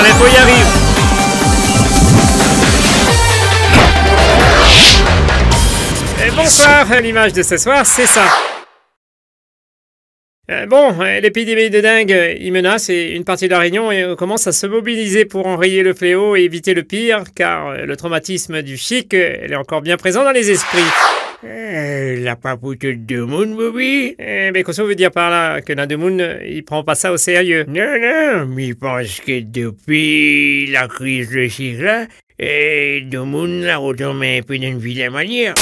y Et bonsoir, l'image de ce soir, c'est ça. Euh, bon, euh, l'épidémie de dingue y euh, menace et une partie de la Réunion et on commence à se mobiliser pour enrayer le fléau et éviter le pire, car le traumatisme du chic, est encore bien présent dans les esprits. Eh, la papoute de Moon, Bobby eh, mais qu'est-ce que veut dire par là Que dans de Moon, euh, il prend pas ça au sérieux Non, non, mais il pense que depuis la crise de Chirac... Et là, la un peu d'une vilain manière.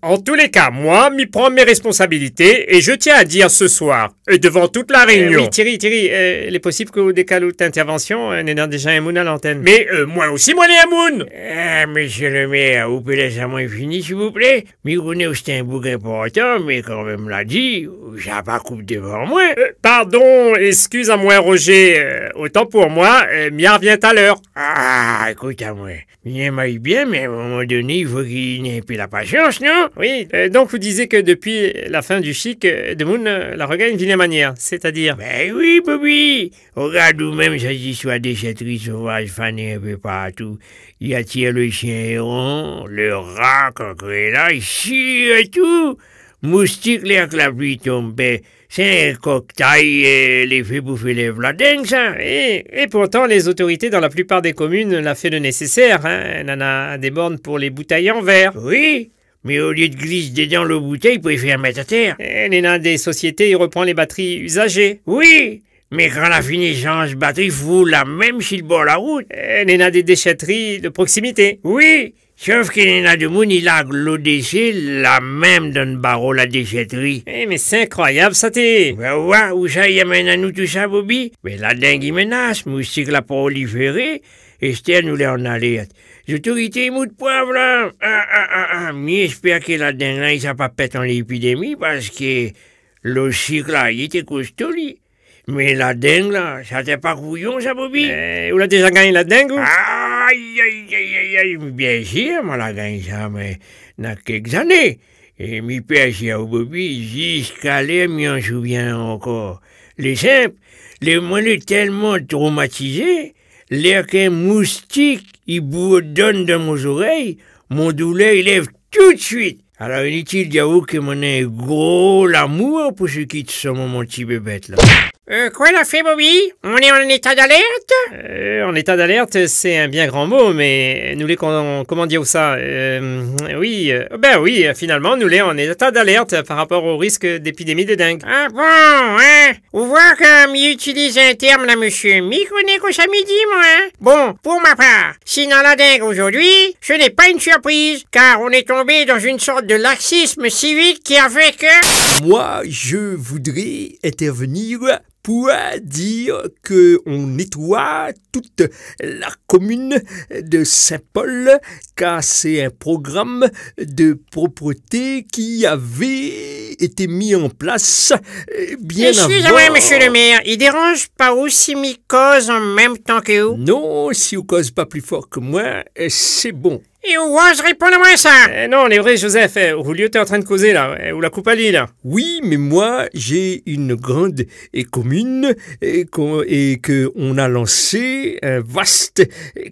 en tous les cas, moi, m'y prends mes responsabilités et je tiens à dire ce soir, et devant toute la euh, réunion. oui, Thierry, Thierry, euh, il est possible que vous décalez l'intervention, euh, n'ayant déjà un moon à l'antenne. Mais moi aussi, moi, les moon Mais monsieur le maire, vous pouvez laisser moi finir, s'il vous plaît Mais vous c'est un pour important, mais quand même l'a dit, j'ai pas coupé devant moi. pardon, excuse à moi, Roger. autant pour moi, m'y revient à l'heure. Ah, écoute à hein, moi il bien, mais à un moment donné, il faut qu'il ait plus la patience, non Oui, euh, donc vous disiez que depuis la fin du chic, euh, de Moon euh, la regagne d'une manière, c'est-à-dire Ben oui, Bobby Regarde où même soit soit d'échetterie sauvage fané, un peu partout. Il attire le chien héron, le rat, quand là, chie et tout Moustique l'air que la pluie C'est un cocktail et les fait bouffer les hein. Et, pourtant, les autorités dans la plupart des communes l'ont fait le nécessaire. Hein. Elle a des bornes pour les bouteilles en verre. Oui, mais au lieu de glisser dans le bouteille, vous faire mettre à terre. Et des sociétés il reprend les batteries usagées. Oui, mais quand la fini change batterie, vous la même s'il bord la route. Et des déchetteries de proximité. Oui, Sauf qu'il y en a du monde, il a glodéché la même d'un barreau, la déchetterie. Eh, mais c'est incroyable, ça t'es Ben ouais, où ça y amène à nous tout ça, Bobby? Mais ben, la dengue il menace, moustique la proliféré, et c'était nous les en alerte. L'autorité mou de poivre, là. Ah, ah, ah, ah. Mais j'espère que la dingue, là, il s'est pas pète dans l'épidémie, parce que le cycle là, il était costaud, lui. Mais la dengue, là, ça t'est pas couillon, ça, Bobby euh, Ou là, t'es gagné la dingue ou? Aïe, aïe, aïe, aïe, bien sûr, moi, la gagne, ça, mais dans quelques années. Et mi père, au Bobby, jusqu'à m'y en souviens encore. Les simples, les moines tellement traumatisés, l'air qu'un moustique, il bourdonne dans mes oreilles, mon douleur, il lève tout de suite. Alors inutile d'avouer que mon gros l'amour pour ce qui sont mon petit bébête là. Euh, quoi la fait Bobby On est en état d'alerte euh, En état d'alerte, c'est un bien grand mot, mais nous les con comment dire ça euh, Oui, euh, ben oui, finalement, nous les en état d'alerte par rapport au risque d'épidémie de dingue. Ah bon, hein On voit comme il utilise un terme là, monsieur. M'y connais qu'au samedi, moi. Hein bon, pour ma part, sinon la dingue aujourd'hui, ce n'est pas une surprise, car on est tombé dans une sorte de laxisme civique qui a fait que... Moi, je voudrais intervenir pour dire que on nettoie toute la commune de Saint-Paul, car c'est un programme de propreté qui avait été mis en place euh, bien avant. monsieur le maire, il dérange pas aussi mes causes en même temps que vous Non, si vous causez pas plus fort que moi, euh, c'est bon. Et où je réponds à ça eh Non, les vrais, Joseph, eh, au lieu t'es en train de causer là, eh, ou la coupe à l'île. Oui, mais moi, j'ai une grande et commune et qu'on a lancé une vaste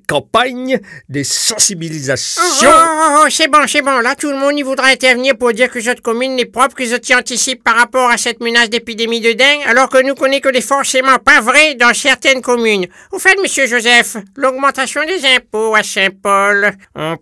campagne de sensibilisation. Oh, oh, oh, oh, c'est bon, c'est bon. Là, tout le monde y voudra intervenir pour dire que cette commune n'est propre, que je anticipe par rapport à cette menace d'épidémie de dingue, alors que nous connaissons que les forcément pas vrais dans certaines communes. Au fait, monsieur Joseph, l'augmentation des impôts à Saint-Paul,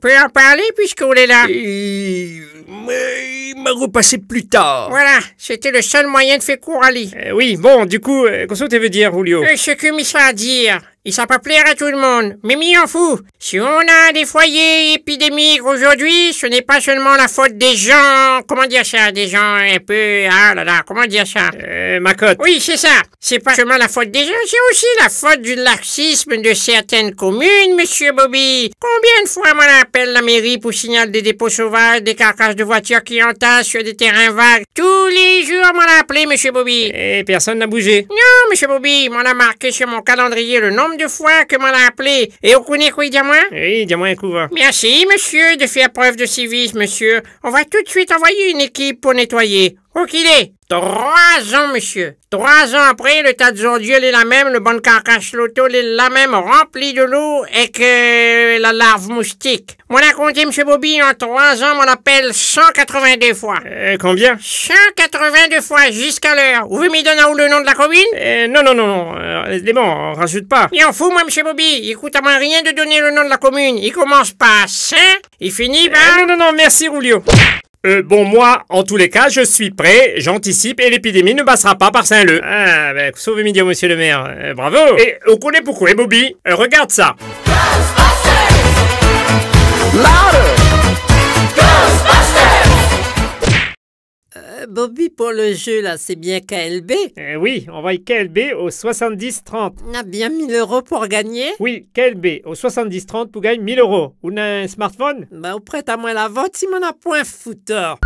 peut en parler puisqu'on est là. Et... Mais il m'a repassé plus tard. Voilà, c'était le seul moyen de faire court à eh oui, bon, du coup, euh, qu'est-ce que tu veux dire, Julio? Euh, ce que me à dire, et ça peut plaire à tout le monde, mais m'y en fout. Si on a des foyers épidémiques aujourd'hui, ce n'est pas seulement la faute des gens, comment dire ça, des gens un peu, ah là là, comment dire ça Euh, ma cote. Oui, c'est ça. C'est pas seulement la faute des gens, c'est aussi la faute du laxisme de certaines communes, monsieur Bobby. Combien de fois m'en appelle la mairie pour signaler des dépôts sauvages, des carcasses de voitures qui entassent sur des terrains vagues? Tous les jours, m'en a appelé, monsieur Bobby. Et personne n'a bougé. Non, monsieur Bobby, m'en a marqué sur mon calendrier le nombre de fois que m'en a appelé. Et vous connaissez moi Oui, Diamant Kouva. Merci, monsieur, de faire preuve de civisme, monsieur. On va tout de suite envoyer une équipe pour nettoyer. Où qu'il est? Trois ans, monsieur. Trois ans après, le tas de Dieu est la même, le bon carcasse l'auto est la même, rempli de l'eau et que la larve moustique. Moi, la compté, monsieur Bobby, en trois ans, on l'appelle 182 fois. Euh, combien? 182 fois jusqu'à l'heure. Vous me où le nom de la commune? Euh, non, non, non, non. Euh, les bon, on rajoute pas. Il en fout, moi, monsieur Bobby. Écoute, à moi, rien de donner le nom de la commune. Il commence par Saint, il finit euh, par... non, non, non, merci, Roulio. Euh, bon, moi, en tous les cas, je suis prêt, j'anticipe, et l'épidémie ne passera pas par Saint-Leu. Ah, ben, sauve midi, monsieur le maire. Euh, bravo Et on connaît beaucoup, et Bobby euh, Regarde ça Bobby, pour le jeu, là, c'est bien KLB Eh Oui, on va y KLB au 70-30. On a bien 1000 euros pour gagner Oui, KLB au 70-30 pour gagner 1000 euros. On a un smartphone Bah, ben, on prête à moi la vote si m'en a point fouteur.